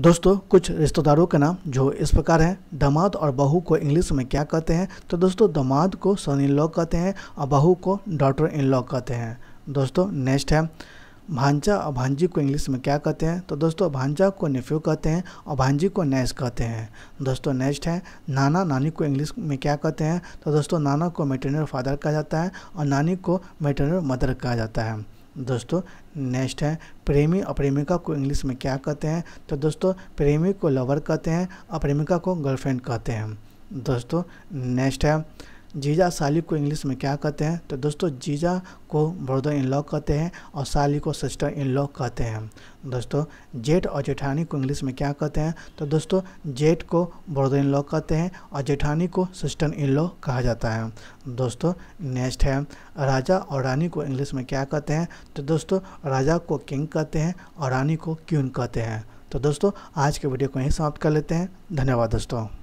दोस्तों कुछ रिश्तेदारों के नाम जो इस प्रकार हैं दामाद और बहू को इंग्लिश में क्या कहते हैं तो दोस्तों दामाद को सन इन लॉ कहते हैं और बहू को डॉटर इन लॉ कहते हैं दोस्तों नेक्स्ट है भांजा और भांजी को इंग्लिश में क्या कहते हैं तो दोस्तों भांजा को निफ्यू कहते हैं और भांजी को नैस कहते हैं दोस्तों नेक्स्ट है नाना नानी को इंग्लिश में क्या कहते हैं तो दोस्तों नाना को मेटरनल फादर कहा जाता है और नानी को मेटरनल मदर कहा जाता है दोस्तों नेक्स्ट है प्रेमी और प्रेमिका को इंग्लिश में क्या कहते हैं तो दोस्तों प्रेमी को लवर कहते हैं और प्रेमिका को गर्लफ्रेंड कहते हैं दोस्तों नेक्स्ट है जीजा सालिब को इंग्लिश में क्या कहते हैं तो दोस्तों जीजा को ब्रदर इन लॉ कहते हैं और साली को सिस्टर इन लॉ कहते हैं दोस्तों जेठ और जेठानी को इंग्लिश में क्या कहते हैं तो दोस्तों जेठ को ब्रदर इन लॉ कहते हैं और जेठानी को सिस्टर इन लॉ कहा जाता है दोस्तों नेक्स्ट है राजा और रानी को इंग्लिश में क्या कहते हैं तो दोस्तों राजा को किंग कहते हैं और रानी को क्यून कहते हैं तो दोस्तों आज के वीडियो को यहीं समाप्त कर लेते हैं धन्यवाद दोस्तों